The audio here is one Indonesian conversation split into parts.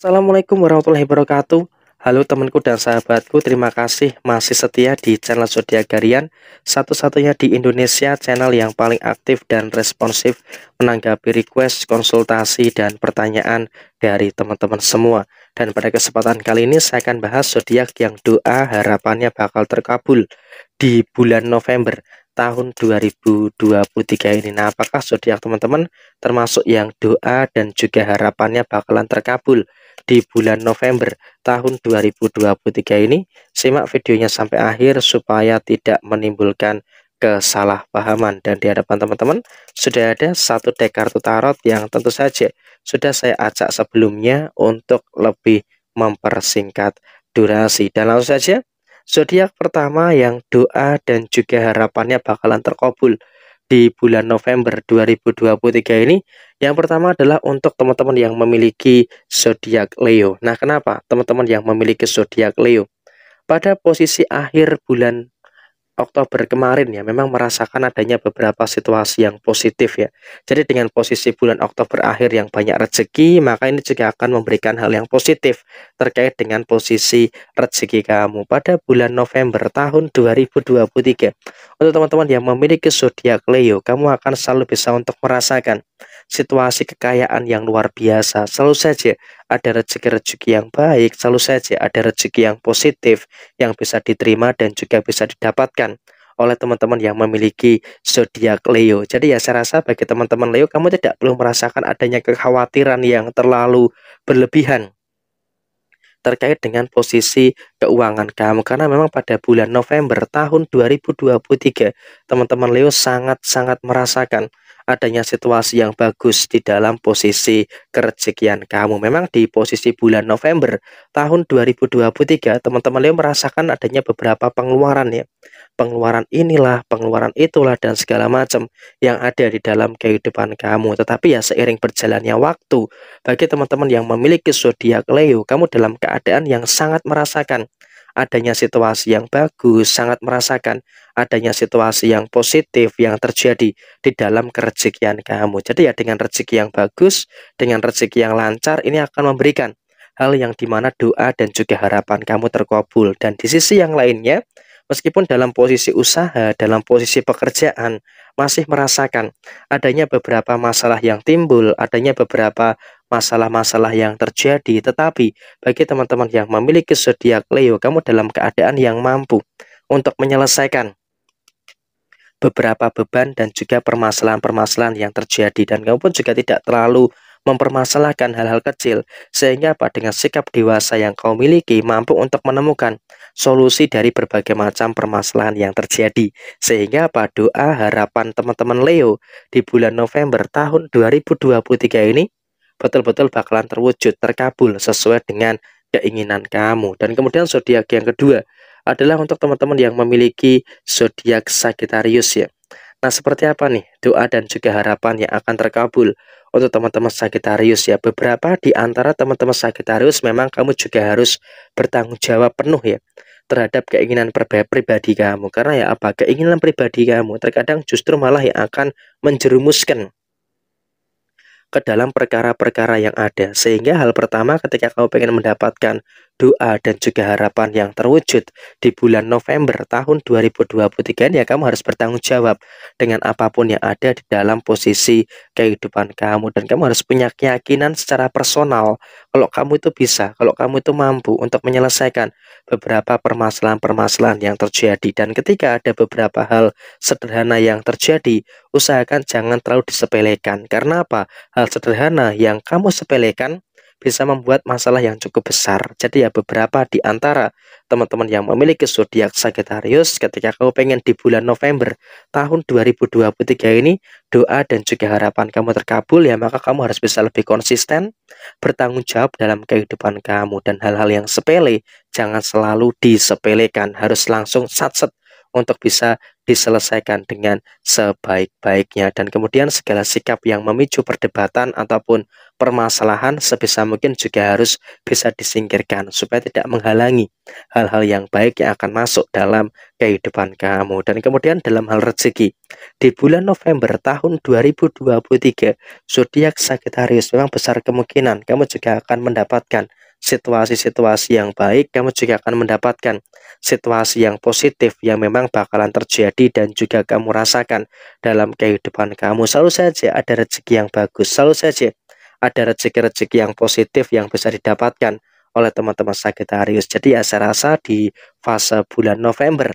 Assalamualaikum warahmatullahi wabarakatuh. Halo temanku dan sahabatku, terima kasih masih setia di channel Zodiak Garian, satu-satunya di Indonesia channel yang paling aktif dan responsif menanggapi request, konsultasi, dan pertanyaan dari teman-teman semua. Dan pada kesempatan kali ini saya akan bahas zodiak yang doa harapannya bakal terkabul di bulan November tahun 2023 ini. Nah, apakah zodiak teman-teman termasuk yang doa dan juga harapannya bakalan terkabul? di bulan November tahun 2023 ini. Simak videonya sampai akhir supaya tidak menimbulkan kesalahpahaman dan di hadapan teman-teman sudah ada satu deck kartu tarot yang tentu saja sudah saya ajak sebelumnya untuk lebih mempersingkat durasi dan langsung saja zodiak pertama yang doa dan juga harapannya bakalan terkabul di bulan November 2023 ini yang pertama adalah untuk teman-teman yang memiliki zodiak Leo. Nah, kenapa teman-teman yang memiliki zodiak Leo? Pada posisi akhir bulan Oktober kemarin ya memang merasakan adanya beberapa situasi yang positif ya. Jadi dengan posisi bulan Oktober akhir yang banyak rezeki, maka ini juga akan memberikan hal yang positif terkait dengan posisi rezeki kamu pada bulan November tahun 2023. Untuk teman-teman yang memiliki zodiak Leo, kamu akan selalu bisa untuk merasakan situasi kekayaan yang luar biasa. Selalu saja ada rezeki-rezeki yang baik, selalu saja ada rezeki yang positif yang bisa diterima dan juga bisa didapatkan oleh teman-teman yang memiliki zodiak Leo. Jadi ya saya rasa bagi teman-teman Leo kamu tidak perlu merasakan adanya kekhawatiran yang terlalu berlebihan terkait dengan posisi keuangan kamu karena memang pada bulan November tahun 2023 teman-teman Leo sangat-sangat merasakan adanya situasi yang bagus di dalam posisi kerejekian kamu. Memang di posisi bulan November tahun 2023 teman-teman Leo merasakan adanya beberapa pengeluaran ya pengeluaran inilah, pengeluaran itulah dan segala macam yang ada di dalam kehidupan kamu. Tetapi ya seiring berjalannya waktu, bagi teman-teman yang memiliki zodiak Leo, kamu dalam keadaan yang sangat merasakan adanya situasi yang bagus, sangat merasakan adanya situasi yang positif yang terjadi di dalam kerejekian kamu. Jadi ya dengan rezeki yang bagus, dengan rezeki yang lancar ini akan memberikan hal yang dimana doa dan juga harapan kamu terkabul. Dan di sisi yang lainnya, meskipun dalam posisi usaha, dalam posisi pekerjaan, masih merasakan adanya beberapa masalah yang timbul, adanya beberapa masalah-masalah yang terjadi. Tetapi bagi teman-teman yang memiliki zodiak Leo, kamu dalam keadaan yang mampu untuk menyelesaikan beberapa beban dan juga permasalahan-permasalahan yang terjadi dan kamu pun juga tidak terlalu mempermasalahkan hal-hal kecil, sehingga apa dengan sikap dewasa yang kau miliki mampu untuk menemukan solusi dari berbagai macam permasalahan yang terjadi. Sehingga apa doa harapan teman-teman Leo di bulan November tahun 2023 ini betul-betul bakalan terwujud, terkabul sesuai dengan keinginan kamu. Dan kemudian zodiak yang kedua adalah untuk teman-teman yang memiliki zodiak Sagittarius ya. Nah, seperti apa nih doa dan juga harapan yang akan terkabul untuk teman-teman Sagittarius ya. Beberapa di antara teman-teman Sagittarius memang kamu juga harus bertanggung jawab penuh ya terhadap keinginan pribadi kamu. Karena ya apa? Keinginan pribadi kamu terkadang justru malah yang akan menjerumuskan ke dalam perkara-perkara yang ada. Sehingga hal pertama ketika kamu pengen mendapatkan doa dan juga harapan yang terwujud di bulan November tahun 2023 ya kamu harus bertanggung jawab dengan apapun yang ada di dalam posisi kehidupan kamu dan kamu harus punya keyakinan secara personal kalau kamu itu bisa, kalau kamu itu mampu untuk menyelesaikan beberapa permasalahan-permasalahan yang terjadi dan ketika ada beberapa hal sederhana yang terjadi usahakan jangan terlalu disepelekan karena apa? Hal sederhana yang kamu sepelekan bisa membuat masalah yang cukup besar. Jadi ya beberapa di antara teman-teman yang memiliki zodiak Sagittarius ketika kamu pengen di bulan November tahun 2023 ini doa dan juga harapan kamu terkabul ya maka kamu harus bisa lebih konsisten bertanggung jawab dalam kehidupan kamu dan hal-hal yang sepele jangan selalu disepelekan harus langsung sat sat untuk bisa diselesaikan dengan sebaik-baiknya dan kemudian segala sikap yang memicu perdebatan ataupun permasalahan sebisa mungkin juga harus bisa disingkirkan supaya tidak menghalangi hal-hal yang baik yang akan masuk dalam kehidupan kamu dan kemudian dalam hal rezeki di bulan November tahun 2023 zodiak Sagittarius memang besar kemungkinan kamu juga akan mendapatkan situasi-situasi yang baik kamu juga akan mendapatkan situasi yang positif yang memang bakalan terjadi dan juga kamu rasakan dalam kehidupan kamu. Selalu saja ada rezeki yang bagus, selalu saja ada rezeki-rezeki yang positif yang bisa didapatkan oleh teman-teman Sagittarius. Jadi ya saya rasa di fase bulan November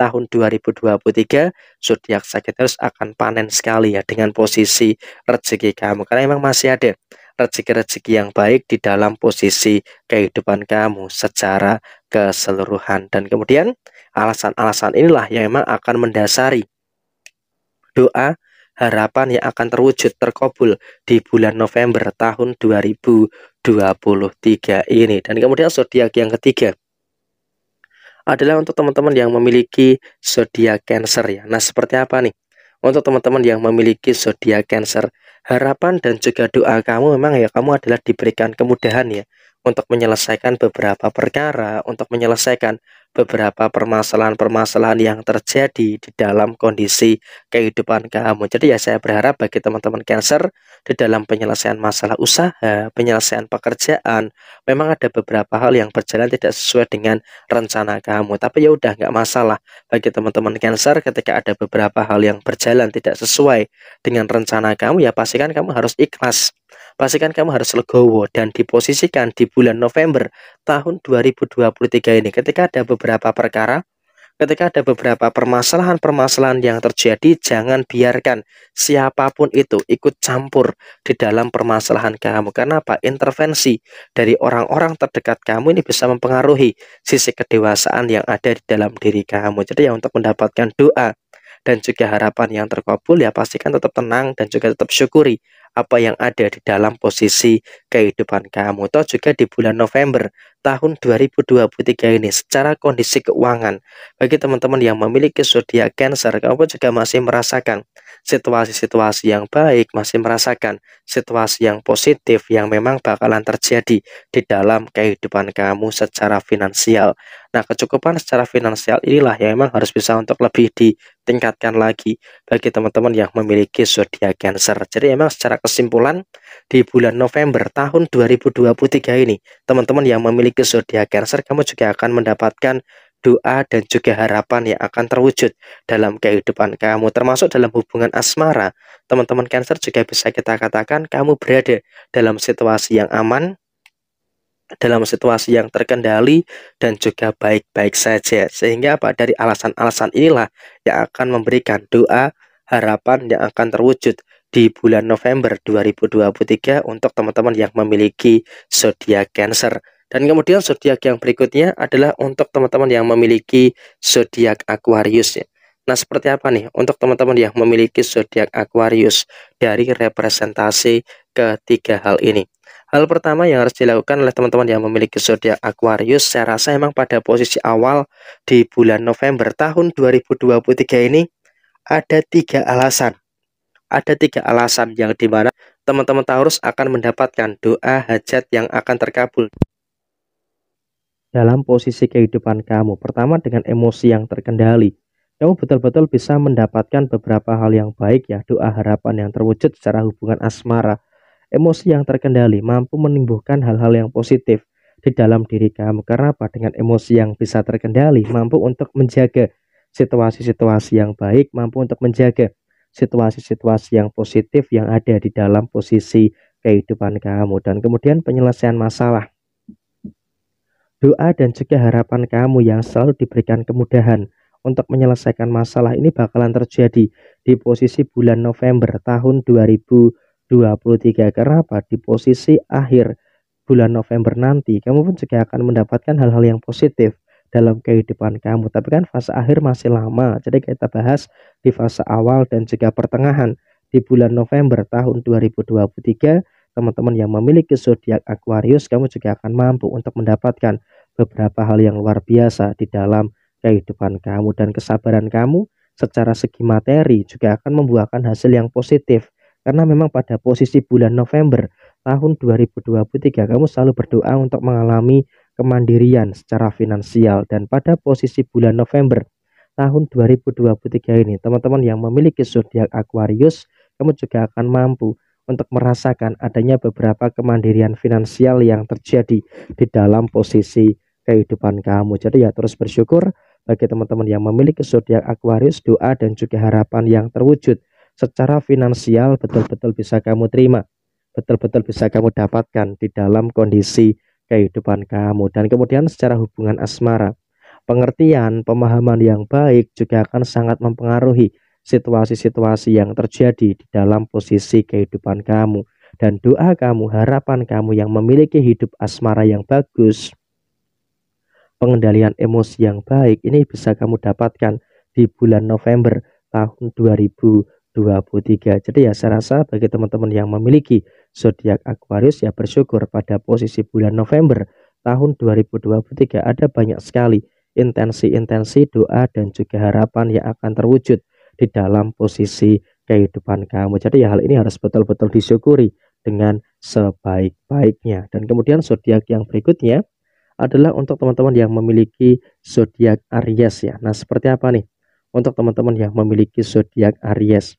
tahun 2023 zodiak Sagittarius akan panen sekali ya dengan posisi rezeki kamu karena memang masih ada rezeki-rezeki yang baik di dalam posisi kehidupan kamu secara keseluruhan. Dan kemudian alasan-alasan inilah yang memang akan mendasari doa harapan yang akan terwujud terkabul di bulan November tahun 2023 ini. Dan kemudian zodiak yang ketiga adalah untuk teman-teman yang memiliki zodiak Cancer ya. Nah, seperti apa nih? untuk teman-teman yang memiliki zodiak Cancer. Harapan dan juga doa kamu memang ya kamu adalah diberikan kemudahan ya untuk menyelesaikan beberapa perkara, untuk menyelesaikan beberapa permasalahan-permasalahan yang terjadi di dalam kondisi kehidupan kamu. Jadi ya saya berharap bagi teman-teman Cancer di dalam penyelesaian masalah usaha, penyelesaian pekerjaan, memang ada beberapa hal yang berjalan tidak sesuai dengan rencana kamu. Tapi ya udah nggak masalah bagi teman-teman Cancer ketika ada beberapa hal yang berjalan tidak sesuai dengan rencana kamu ya pastikan kamu harus ikhlas pastikan kamu harus legowo dan diposisikan di bulan November tahun 2023 ini ketika ada beberapa perkara ketika ada beberapa permasalahan-permasalahan yang terjadi, jangan biarkan siapapun itu ikut campur di dalam permasalahan kamu. Karena apa? Intervensi dari orang-orang terdekat kamu ini bisa mempengaruhi sisi kedewasaan yang ada di dalam diri kamu. Jadi ya untuk mendapatkan doa dan juga harapan yang terkabul ya pastikan tetap tenang dan juga tetap syukuri apa yang ada di dalam posisi kehidupan kamu. atau juga di bulan November tahun 2023 ini secara kondisi keuangan bagi teman-teman yang memiliki zodiak Cancer, kamu juga masih merasakan situasi-situasi yang baik, masih merasakan situasi yang positif yang memang bakalan terjadi di dalam kehidupan kamu secara finansial. Nah, kecukupan secara finansial inilah yang memang harus bisa untuk lebih di tingkatkan lagi bagi teman-teman yang memiliki zodiak Cancer. Jadi memang secara kesimpulan di bulan November tahun 2023 ini, teman-teman yang memiliki zodiak Cancer kamu juga akan mendapatkan doa dan juga harapan yang akan terwujud dalam kehidupan kamu termasuk dalam hubungan asmara. Teman-teman Cancer juga bisa kita katakan kamu berada dalam situasi yang aman, dalam situasi yang terkendali dan juga baik-baik saja. Sehingga apa dari alasan-alasan inilah yang akan memberikan doa harapan yang akan terwujud di bulan November 2023 untuk teman-teman yang memiliki zodiak Cancer. Dan kemudian zodiak yang berikutnya adalah untuk teman-teman yang memiliki zodiak Aquarius. Ya. Nah, seperti apa nih untuk teman-teman yang memiliki zodiak Aquarius dari representasi ketiga hal ini? Hal pertama yang harus dilakukan oleh teman-teman yang memiliki zodiak Aquarius, saya rasa emang pada posisi awal di bulan November tahun 2023 ini ada tiga alasan. Ada tiga alasan yang dimana teman-teman Taurus akan mendapatkan doa hajat yang akan terkabul. Dalam posisi kehidupan kamu, pertama dengan emosi yang terkendali, kamu betul-betul bisa mendapatkan beberapa hal yang baik ya, doa harapan yang terwujud secara hubungan asmara, Emosi yang terkendali mampu menimbulkan hal-hal yang positif di dalam diri kamu. Karena apa? Dengan emosi yang bisa terkendali mampu untuk menjaga situasi-situasi yang baik, mampu untuk menjaga situasi-situasi yang positif yang ada di dalam posisi kehidupan kamu dan kemudian penyelesaian masalah. Doa dan juga harapan kamu yang selalu diberikan kemudahan untuk menyelesaikan masalah ini bakalan terjadi di posisi bulan November tahun 2020 23 karena apa di posisi akhir bulan November nanti kamu pun juga akan mendapatkan hal-hal yang positif dalam kehidupan kamu tapi kan fase akhir masih lama jadi kita bahas di fase awal dan juga pertengahan di bulan November tahun 2023 teman-teman yang memiliki zodiak Aquarius kamu juga akan mampu untuk mendapatkan beberapa hal yang luar biasa di dalam kehidupan kamu dan kesabaran kamu secara segi materi juga akan membuahkan hasil yang positif karena memang pada posisi bulan November tahun 2023 kamu selalu berdoa untuk mengalami kemandirian secara finansial dan pada posisi bulan November tahun 2023 ini teman-teman yang memiliki zodiak Aquarius kamu juga akan mampu untuk merasakan adanya beberapa kemandirian finansial yang terjadi di dalam posisi kehidupan kamu. Jadi ya terus bersyukur bagi teman-teman yang memiliki zodiak Aquarius, doa dan juga harapan yang terwujud secara finansial betul-betul bisa kamu terima, betul-betul bisa kamu dapatkan di dalam kondisi kehidupan kamu. Dan kemudian secara hubungan asmara, pengertian, pemahaman yang baik juga akan sangat mempengaruhi situasi-situasi yang terjadi di dalam posisi kehidupan kamu. Dan doa kamu, harapan kamu yang memiliki hidup asmara yang bagus, pengendalian emosi yang baik, ini bisa kamu dapatkan di bulan November tahun 2020 2023. Jadi ya saya rasa bagi teman-teman yang memiliki zodiak Aquarius ya bersyukur pada posisi bulan November tahun 2023 ada banyak sekali intensi-intensi doa dan juga harapan yang akan terwujud di dalam posisi kehidupan kamu. Jadi ya hal ini harus betul-betul disyukuri dengan sebaik-baiknya. Dan kemudian zodiak yang berikutnya adalah untuk teman-teman yang memiliki zodiak Aries ya. Nah, seperti apa nih? untuk teman-teman yang memiliki zodiak Aries.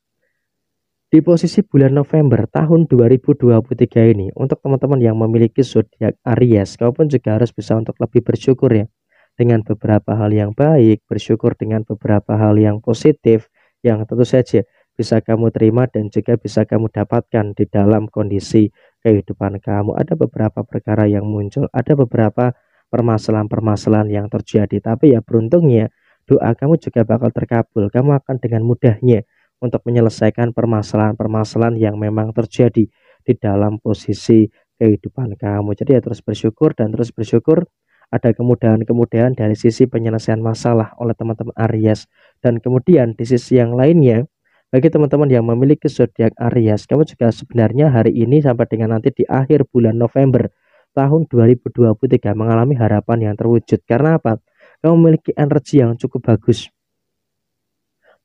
Di posisi bulan November tahun 2023 ini, untuk teman-teman yang memiliki zodiak Aries, kau pun juga harus bisa untuk lebih bersyukur ya. Dengan beberapa hal yang baik, bersyukur dengan beberapa hal yang positif, yang tentu saja bisa kamu terima dan juga bisa kamu dapatkan di dalam kondisi kehidupan kamu. Ada beberapa perkara yang muncul, ada beberapa permasalahan-permasalahan yang terjadi. Tapi ya beruntungnya doa kamu juga bakal terkabul. Kamu akan dengan mudahnya untuk menyelesaikan permasalahan-permasalahan yang memang terjadi di dalam posisi kehidupan kamu. Jadi ya terus bersyukur dan terus bersyukur ada kemudahan-kemudahan dari sisi penyelesaian masalah oleh teman-teman Aries. Dan kemudian di sisi yang lainnya, bagi teman-teman yang memiliki zodiak Aries, kamu juga sebenarnya hari ini sampai dengan nanti di akhir bulan November tahun 2023 mengalami harapan yang terwujud. Karena apa? Kamu memiliki energi yang cukup bagus.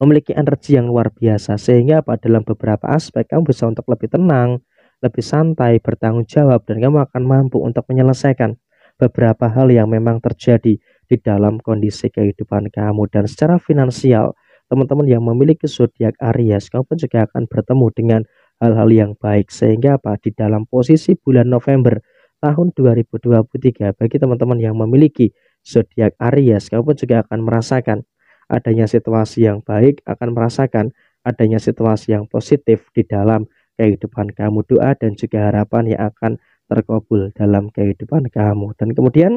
Memiliki energi yang luar biasa sehingga apa dalam beberapa aspek kamu bisa untuk lebih tenang, lebih santai, bertanggung jawab dan kamu akan mampu untuk menyelesaikan beberapa hal yang memang terjadi di dalam kondisi kehidupan kamu dan secara finansial teman-teman yang memiliki zodiak Aries kamu pun juga akan bertemu dengan hal-hal yang baik sehingga apa di dalam posisi bulan November tahun 2023 bagi teman-teman yang memiliki zodiak Aries, kamu pun juga akan merasakan adanya situasi yang baik, akan merasakan adanya situasi yang positif di dalam kehidupan kamu, doa dan juga harapan yang akan terkabul dalam kehidupan kamu. Dan kemudian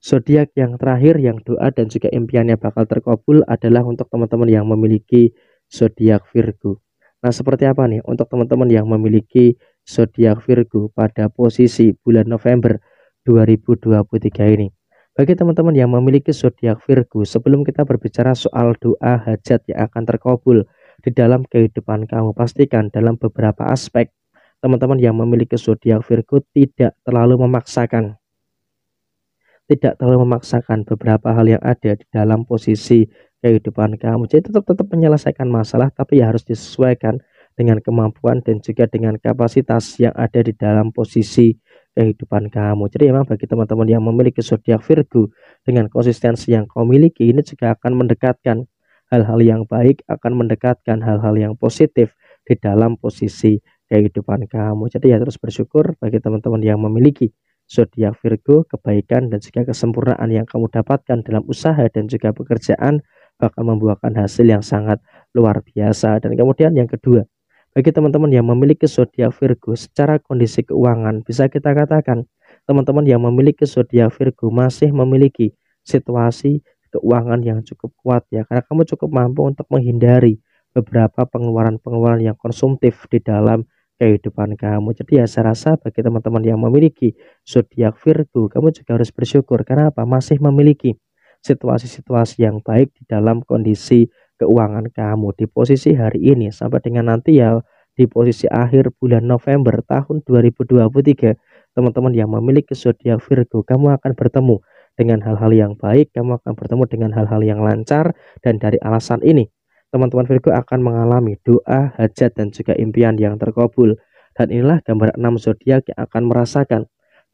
zodiak yang terakhir yang doa dan juga impiannya bakal terkabul adalah untuk teman-teman yang memiliki zodiak Virgo. Nah, seperti apa nih untuk teman-teman yang memiliki zodiak Virgo pada posisi bulan November 2023 ini? Bagi teman-teman yang memiliki zodiak Virgo, sebelum kita berbicara soal doa hajat yang akan terkabul di dalam kehidupan kamu, pastikan dalam beberapa aspek teman-teman yang memiliki zodiak Virgo tidak terlalu memaksakan. Tidak terlalu memaksakan beberapa hal yang ada di dalam posisi kehidupan kamu. Jadi tetap tetap menyelesaikan masalah tapi ya harus disesuaikan dengan kemampuan dan juga dengan kapasitas yang ada di dalam posisi kehidupan kamu. Jadi memang bagi teman-teman yang memiliki zodiak Virgo dengan konsistensi yang kau miliki ini juga akan mendekatkan hal-hal yang baik, akan mendekatkan hal-hal yang positif di dalam posisi kehidupan kamu. Jadi ya terus bersyukur bagi teman-teman yang memiliki zodiak Virgo, kebaikan dan juga kesempurnaan yang kamu dapatkan dalam usaha dan juga pekerjaan bakal membuahkan hasil yang sangat luar biasa. Dan kemudian yang kedua, bagi teman-teman yang memiliki zodiak Virgo secara kondisi keuangan, bisa kita katakan teman-teman yang memiliki zodiak Virgo masih memiliki situasi keuangan yang cukup kuat ya karena kamu cukup mampu untuk menghindari beberapa pengeluaran-pengeluaran yang konsumtif di dalam kehidupan kamu. Jadi ya saya rasa bagi teman-teman yang memiliki zodiak Virgo, kamu juga harus bersyukur karena apa? Masih memiliki situasi-situasi yang baik di dalam kondisi keuangan kamu di posisi hari ini sampai dengan nanti ya di posisi akhir bulan November tahun 2023 teman-teman yang memiliki zodiak Virgo kamu akan bertemu dengan hal-hal yang baik kamu akan bertemu dengan hal-hal yang lancar dan dari alasan ini teman-teman Virgo akan mengalami doa hajat dan juga impian yang terkabul dan inilah gambar enam zodiak yang akan merasakan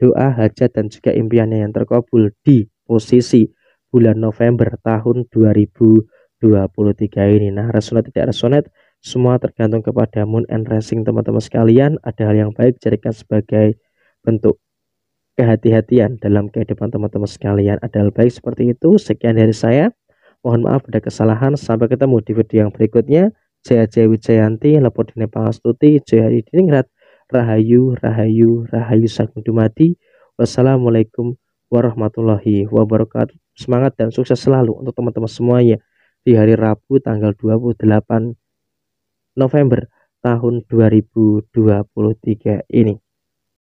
doa hajat dan juga impiannya yang terkabul di posisi bulan November tahun 2023 23 ini. Nah, resonate tidak resonate semua tergantung kepada moon and racing teman-teman sekalian. Ada hal yang baik jadikan sebagai bentuk kehati-hatian dalam kehidupan teman-teman sekalian. Ada hal baik seperti itu. Sekian dari saya. Mohon maaf ada kesalahan. Sampai ketemu di video yang berikutnya. Jaya Jaya Wijayanti, di Dine Pangastuti, Jaya Diningrat, Rahayu, Rahayu, Rahayu Sagung Dumadi. Wassalamualaikum warahmatullahi wabarakatuh. Semangat dan sukses selalu untuk teman-teman semuanya di hari Rabu tanggal 28 November tahun 2023 ini.